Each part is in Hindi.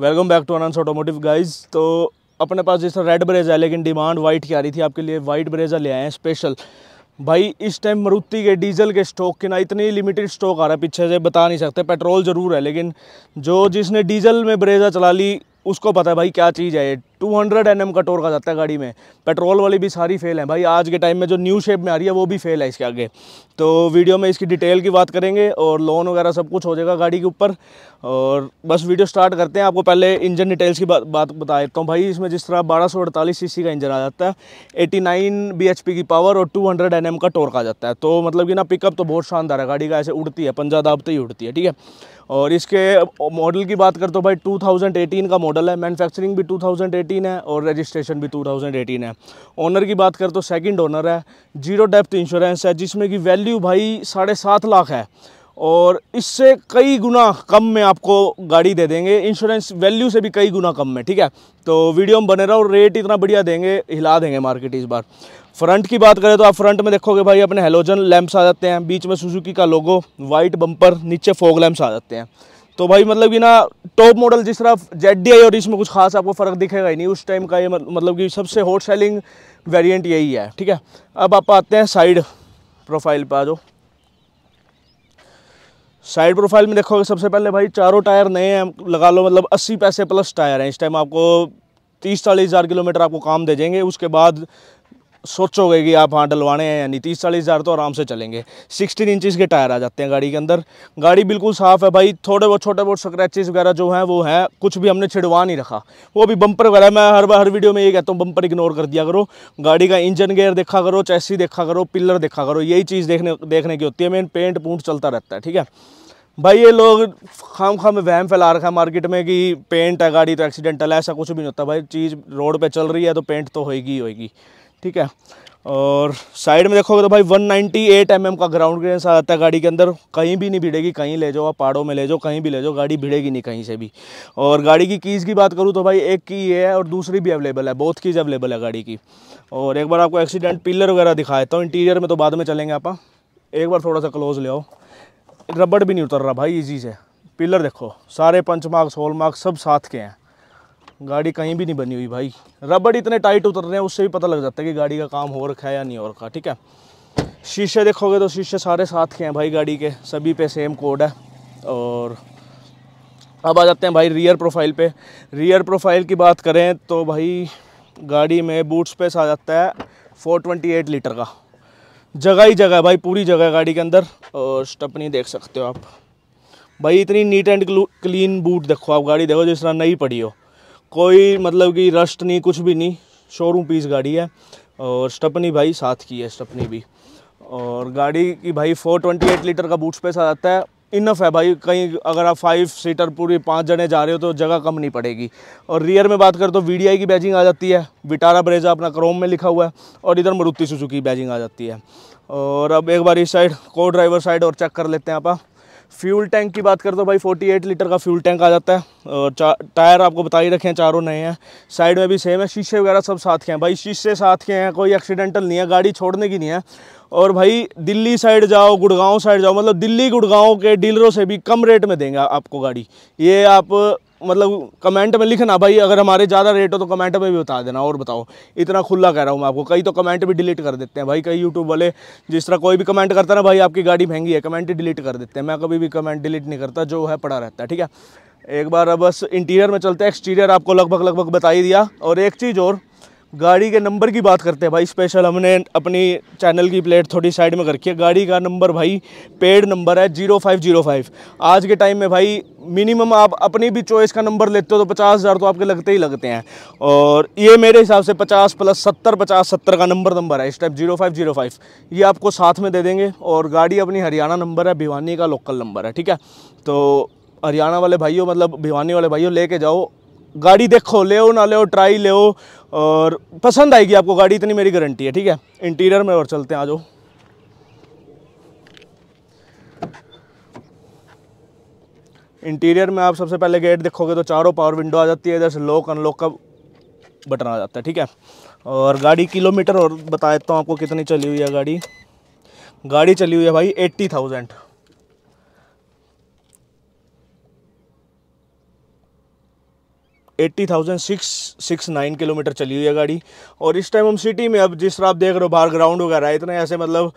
वेलकम बैक टू अनंस ऑटोमोटिव गाइज तो अपने पास जैसा रेड ब्रेजा है लेकिन डिमांड वाइट की आ रही थी आपके लिए वाइट ब्रेजा ले आए हैं स्पेशल भाई इस टाइम मरुति के डीजल के स्टॉक के ना इतनी लिमिटेड स्टॉक आ रहा है पीछे से बता नहीं सकते पेट्रोल ज़रूर है लेकिन जो जिसने डीजल में ब्रेजा चला ली उसको पता है भाई क्या चीज़ है ये टू हंड्रेड एन एम का टोर का जाता है गाड़ी में पेट्रोल वाली भी सारी फेल है भाई आज के टाइम में जो न्यू शेप में आ रही है वो भी फेल है इसके आगे तो वीडियो में इसकी डिटेल की बात करेंगे और लोन वगैरह सब कुछ हो जाएगा गाड़ी के ऊपर और बस वीडियो स्टार्ट करते हैं आपको पहले इंजन डिटेल्स की बा, बात बता देता हूँ भाई इसमें जिस तरह बारह सौ अड़तालीस सी का इंजन आ जाता है eighty nine B H P की पावर और टू हंड्रेड एन एम का टोर का जाता है तो मतलब कि ना पिकअप तो बहुत शानदार है गाड़ी का ऐसे उड़ती है पंजा दाबते ही उड़ती है ठीक है और इसके मॉडल की बात करते हो भाई टू का मॉडल है मैनुफैक्चरिंग भी टू 2018 है और रजिस्ट्रेशन भी 2018 है ओनर की बात कर तो सेकंड ओनर है जीरो डेप्थ इंश्योरेंस है जिसमें कि वैल्यू भाई साढ़े सात लाख है और इससे कई गुना कम में आपको गाड़ी दे देंगे इंश्योरेंस वैल्यू से भी कई गुना कम में ठीक है तो वीडियो में बने रहो रेट इतना बढ़िया देंगे हिला देंगे मार्केट इस बार फ्रंट की बात करें तो आप फ्रंट में देखोगे भाई अपने हेलोजन लैम्प्स आ जाते हैं बीच में सुजुकी का लोगो वाइट बम्पर नीचे फोग लैम्प्स आ जाते हैं तो भाई मतलब कि ना टॉप मॉडल जिस तरह जेड डी आई और इसमें कुछ खास आपको फ़र्क दिखेगा ही नहीं उस टाइम का ये मतलब कि सबसे हॉट सेलिंग वेरिएंट यही है ठीक है अब आप आते हैं साइड प्रोफाइल पर आ जाओ साइड प्रोफाइल में देखोगे सबसे पहले भाई चारों टायर नए हैं लगा लो मतलब अस्सी पैसे प्लस टायर हैं इस टाइम आपको तीस चालीस हज़ार किलोमीटर आपको काम दे देंगे उसके बाद सोचोगे कि आप हाँ डलवाने हैं यानी तीस चालीस हज़ार तो आराम से चलेंगे सिक्सटीन इंचज़ के टायर आ जाते हैं गाड़ी के अंदर गाड़ी बिल्कुल साफ़ है भाई थोड़े बहुत छोटे बहुत स्क्रैचेज वगैरह जो हैं वो हैं कुछ भी हमने छिड़वा नहीं रखा वो भी बम्पर वगैरह मैं हर बार हर वीडियो में ये कहता हूँ बम्पर इग्नोर कर दिया करो गाड़ी का इंजन गेयर देखा करो चैसी देखा करो पिलर देखा करो यही चीज़ देखने देखने की होती है मेन पेंट पूंट चलता रहता है ठीक है भाई ये लोग खाम खाम में वहम फैला रखा है मार्केट में कि पेंट है गाड़ी तो एक्सीडेंटल है ऐसा कुछ भी नहीं होता भाई चीज़ रोड पे चल रही है तो पेंट तो होएगी ही होएगी ठीक है और साइड में देखोगे तो भाई 198 नाइन्टी mm का ग्राउंड क्लियरेंस आ जाता है गाड़ी के अंदर कहीं भी नहीं भिड़ेगी कहीं ले जाओ आप पहाड़ों में ले जाओ कहीं भी ले जाओ गाड़ी भिड़ेगी नहीं कहीं से भी और गाड़ी की कीज़ की बात करूँ तो भाई एक की ये है और दूसरी भी अवेलेबल है बहुत कीज़ अवेलेबल है गाड़ी की और एक बार आपको एक्सीडेंट पिलर वगैरह दिखा देता हूँ इंटीरियर में तो बाद में चलेंगे आप हाँ। एक बार थोड़ा सा क्लोज ले आओ रबड़ भी नहीं उतर रहा भाई ईजी से पिलर देखो सारे पंच मार्क्स होल मार्क्स सब साथ के हैं गाड़ी कहीं भी नहीं बनी हुई भाई रबड़ इतने टाइट उतर रहे हैं उससे भी पता लग जाता है कि गाड़ी का काम हो रखा है या नहीं हो रखा ठीक है शीशे देखोगे तो शीशे सारे साथ के हैं भाई गाड़ी के सभी पे सेम कोड है और अब आ जाते हैं भाई रियर प्रोफाइल पे रियर प्रोफाइल की बात करें तो भाई गाड़ी में बूट स्पेस आ जाता है 428 लीटर का जगह ही जगह भाई पूरी जगह गाड़ी के अंदर और स्टपनी देख सकते हो आप भाई इतनी नीट एंड क्लीन बूट देखो आप गाड़ी देखो जिस तरह नई पड़ी हो कोई मतलब कि रस्ट नहीं कुछ भी नहीं शोरूम पीस गाड़ी है और स्टपनी भाई साथ की है स्टपनी भी और गाड़ी की भाई 428 लीटर का बूट स्पेस आ जाता है इनफ है भाई कहीं अगर आप फाइव सीटर पूरी पाँच जने जा रहे हो तो जगह कम नहीं पड़ेगी और रियर में बात करें तो वी की बैजिंग आ जाती है विटारा ब्रेजा अपना क्रोम में लिखा हुआ है और इधर मरुति सुजुकी बैजिंग आ जाती है और अब एक बार इस साइड को ड्राइवर साइड और चेक कर लेते हैं आप फ्यूल टैंक की बात करते हो भाई 48 लीटर का फ्यूल टैंक आ जाता है और टायर आपको बता ही रखे हैं चारों नए हैं साइड में भी सेम है शीशे वगैरह सब साथ के हैं भाई शीशे साथ के हैं कोई एक्सीडेंटल नहीं है गाड़ी छोड़ने की नहीं है और भाई दिल्ली साइड जाओ गुड़गांव साइड जाओ मतलब दिल्ली गुड़गांव के डीलरों से भी कम रेट में देंगे आपको गाड़ी ये आप मतलब कमेंट में लिखना भाई अगर हमारे ज़्यादा रेट हो तो कमेंट में भी बता देना और बताओ इतना खुला कह रहा हूँ मैं आपको कई तो कमेंट भी डिलीट कर देते हैं भाई कई यूट्यूब वाले जिस तरह कोई भी कमेंट करता ना भाई आपकी गाड़ी महंगी है कमेंट डिलीट कर देते हैं मैं कभी भी कमेंट डिलीट नहीं करता जो है पड़ा रहता है ठीक है एक बार बस इंटीरियर में चलते हैं एक्सटीरियर आपको लगभग लगभग बता ही दिया और एक चीज़ और गाड़ी के नंबर की बात करते हैं भाई स्पेशल हमने अपनी चैनल की प्लेट थोड़ी साइड में रखी है गाड़ी का नंबर भाई पेड नंबर है जीरो फाइव जीरो फाइव आज के टाइम में भाई मिनिमम आप अपनी भी चॉइस का नंबर लेते हो तो पचास हज़ार तो आपके लगते ही लगते हैं और ये मेरे हिसाब से पचास प्लस सत्तर पचास सत्तर का नंबर नंबर है इस type zero five zero five ये आपको साथ में दे देंगे और गाड़ी अपनी हरियाणा नंबर है भिवानी का लोकल नंबर है ठीक है तो हरियाणा वाले भाइयों मतलब भिवानी वाले भाइयों लेके जाओ गाड़ी देखो ले ना ले ट्राई ले और पसंद आएगी आपको गाड़ी इतनी मेरी गारंटी है ठीक है इंटीरियर में और चलते हैं आ जाओ इंटीरियर में आप सबसे पहले गेट देखोगे तो चारों पावर विंडो आ जाती है इधर से लॉक अनलॉक का बटन आ जाता है ठीक है और गाड़ी किलोमीटर और बता देता हूँ आपको कितनी चली हुई है गाड़ी गाड़ी चली हुई है भाई eighty thousand eighty thousand six six nine kilometre चली हुई है गाड़ी और इस टाइम हम सिटी में अब जिस तरह आप देख रहे हो बाहर ग्राउंड वगैरह है इतने ऐसे मतलब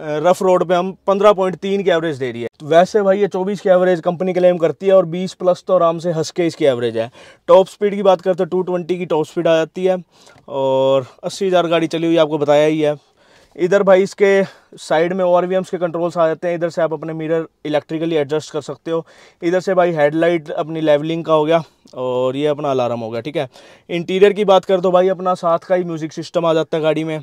रफ रोड पे हम 15.3 की एवरेज दे रही है तो वैसे भाई ये 24 की एवरेज कंपनी क्लेम करती है और 20 प्लस तो आराम से हंस के इसकी एवरेज है टॉप स्पीड की बात करते हैं 220 की टॉप स्पीड आ जाती है और 80,000 गाड़ी चली हुई आपको बताया ही है इधर भाई इसके साइड में और वी के कंट्रोल्स आ जाते हैं इधर से आप अपने मिरर इलेक्ट्रिकली एडजस्ट कर सकते हो इधर से भाई हेडलाइट अपनी लेवलिंग का हो गया और ये अपना अलार्म हो गया ठीक है इंटीरियर की बात कर तो भाई अपना साथ का ही म्यूज़िक सिस्टम आ जाता है गाड़ी में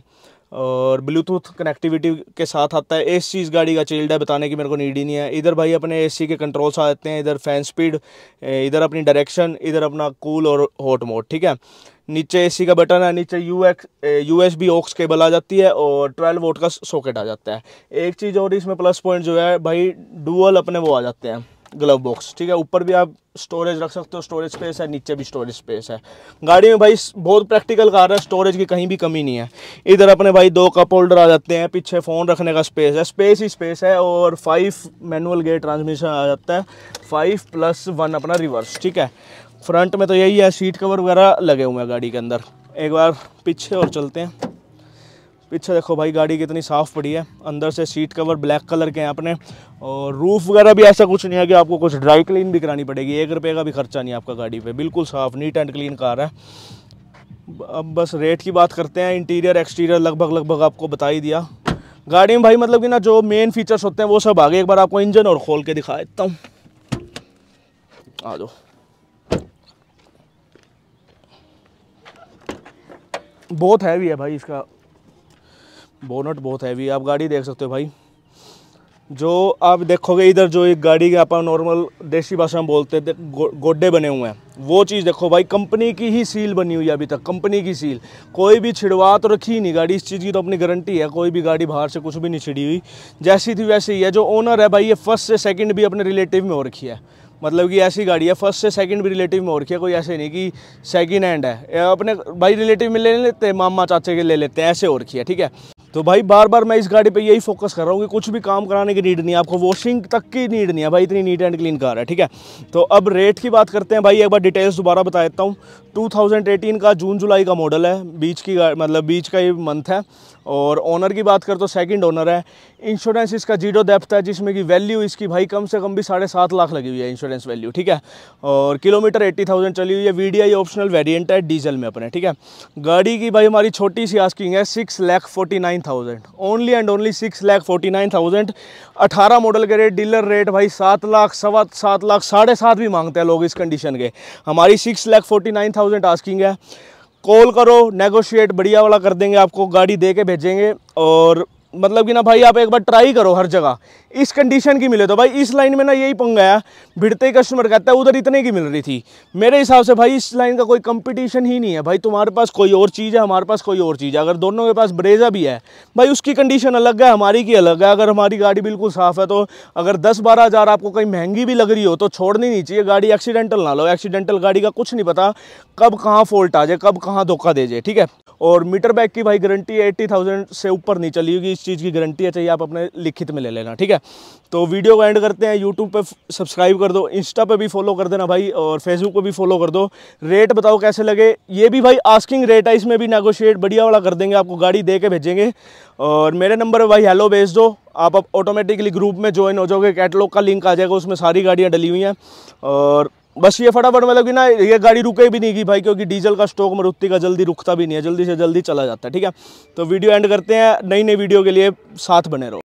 और ब्लूटूथ कनेक्टिविटी के साथ आता है एसी इस गाड़ी का चिल्ड है बताने की मेरे को नीड ही नहीं है इधर भाई अपने एसी के कंट्रोल्स आ जाते हैं इधर फैन स्पीड इधर अपनी डायरेक्शन इधर अपना कूल और हॉट मोड ठीक है नीचे एसी का बटन है नीचे U X U S B aux cable आ जाती है और ट्वेल्व वोट का सॉकेट आ जाता है एक चीज़ और इसमें प्लस पॉइंट जो है भाई डुअल अपने वो आ जाते हैं ग्लव बॉक्स ठीक है ऊपर भी आप स्टोरेज रख सकते हो स्टोरेज स्पेस है नीचे भी स्टोरेज स्पेस है गाड़ी में भाई बहुत प्रैक्टिकल कार है स्टोरेज की कहीं भी कमी नहीं है इधर अपने भाई दो कप होल्डर आ जाते हैं पीछे फ़ोन रखने का स्पेस है स्पेस ही स्पेस है और फाइव मैनुअल गेट ट्रांसमिशन आ जाता है फाइव प्लस वन अपना रिवर्स ठीक है फ्रंट में तो यही है सीट कवर वगैरह लगे हुए हैं गाड़ी के अंदर एक बार पीछे और चलते हैं पीछे देखो भाई गाड़ी कितनी साफ़ पड़ी है अंदर से सीट कवर ब्लैक कलर के हैं अपने और रूफ़ वगैरह भी ऐसा कुछ नहीं है कि आपको कुछ ड्राई क्लीन भी करानी पड़ेगी एक रुपये का भी खर्चा नहीं आपका गाड़ी पर बिल्कुल साफ़ नीट एंड क्लीन कार है अब बस रेट की बात करते हैं इंटीरियर एक्सटीरियर लगभग लगभग आपको बता ही दिया गाड़ी में भाई मतलब कि ना जो मेन फीचर्स होते हैं वो सब आगे एक बार आपको इंजन और खोल के दिखा देता हूँ आ जाओ बहुत हैवी है भाई इसका बोनट बहुत हैवी है आप गाड़ी देख सकते हो भाई जो आप देखोगे इधर जो एक गाड़ी के अपन नॉर्मल देसी भाषा में बोलते हैं गो, गोड्डे बने हुए हैं वो चीज़ देखो भाई कंपनी की ही सील बनी हुई है अभी तक कंपनी की सील कोई भी छिड़वा तो रखी नहीं गाड़ी इस चीज़ की तो अपनी गारंटी है कोई भी गाड़ी बाहर से कुछ भी नहीं छिड़ी हुई जैसी थी वैसी ही है जो ओनर है भाई ये फर्स्ट से सेकेंड भी अपने रिलेटिव में हो रखी है मतलब कि ऐसी गाड़ी है फर्स्ट से सेकंड भी रिलेटिव में और क्या कोई ऐसे नहीं कि सेकंड हैंड है अपने भाई रिलेटिव में ले लेते हैं मामा चाचे के ले लेते हैं ऐसे और किया ठीक है तो भाई बार बार मैं इस गाड़ी पे यही फोकस कर रहा हूँ कि कुछ भी काम कराने की नीड नहीं है आपको वॉशिंग तक की नीड नहीं है भाई इतनी नीट एंड क्लीन कार है ठीक है तो अब रेट की बात करते हैं भाई एक बार डिटेल्स दोबारा बता देता हूँ 2018 का जून जुलाई का मॉडल है बीच की मतलब बीच का ही मंथ है और ऑनर की बात कर तो सेकंड ओनर है इंश्योरेंस इसका जीरो डेप्थ है जिसमें कि वैल्यू इसकी भाई कम से कम भी साढ़े सात लाख लगी हुई है इंश्योरेंस वैल्यू ठीक है और किलोमीटर एट्टी थाउजेंड चली हुई है वी ऑप्शनल वेरियंट है डीजल में अपने ठीक है गाड़ी की भाई हमारी छोटी सी आस्किंग है six lakh forty nine thousand only and only six lakh forty nine thousand अठारह मॉडल के रेट डीलर रेट भाई सात लाख सवा सात लाख साढ़े सात भी मांगते हैं लोग इस कंडीशन के हमारी six lakh forty nine thousand asking है कॉल करो नेगोशिएट बढ़िया वाला कर देंगे आपको गाड़ी दे के भेजेंगे और मतलब कि ना भाई आप एक बार ट्राई करो हर जगह इस कंडीशन की मिले तो भाई इस लाइन में ना यही पंगा है भिड़ते ही कस्टमर कहता है उधर इतने की मिल रही थी मेरे हिसाब से भाई इस लाइन का कोई कंपटीशन ही नहीं है भाई तुम्हारे पास कोई और चीज़ है हमारे पास कोई और चीज़ है अगर दोनों के पास ब्रेजा भी है भाई उसकी कंडीशन अलग है हमारी की अलग है अगर हमारी गाड़ी बिल्कुल साफ़ है तो अगर दस बारह हज़ार आपको कहीं महंगी भी लग रही हो तो छोड़नी नहीं चाहिए गाड़ी एक्सीडेंटल ना लो एक्सीडेंटल गाड़ी का कुछ नहीं पता कब कहाँ फॉल्ट आ जाए कब कहाँ धोखा दे जाए ठीक है और मीटर बैग की भाई गारंटी एट्टी थाउजेंड से ऊपर नहीं चली होगी इस चीज़ की गारंटी है चाहिए आप अपने लिखित में ले लेना ठीक है तो वीडियो को एंड करते हैं यूट्यूब पर सब्सक्राइब कर दो इंस्टा पर भी फॉलो कर देना भाई और फेसबुक पर भी फॉलो कर दो रेट बताओ कैसे लगे ये भी भाई आस्किंग रेट है इसमें भी नेगोशिएट बढ़िया वाला कर देंगे आपको गाड़ी दे के भेजेंगे और मेरे नंबर पर भाई हेलो भेज दो आप ऑटोमेटिकली ग्रुप में ज्वाइन हो जाओगे कैटलॉग का लिंक आ जाएगा उसमें सारी गाड़ियाँ डली हुई हैं और बस ये फटाफट मतलब कि ना ये गाड़ी रुके भी नहीं की भाई क्योंकि डीजल का स्टॉक मरुति का जल्दी रुकता भी नहीं है जल्दी से जल्दी चला जाता है ठीक है तो वीडियो एंड करते हैं नई नई वीडियो के लिए साथ बने रहो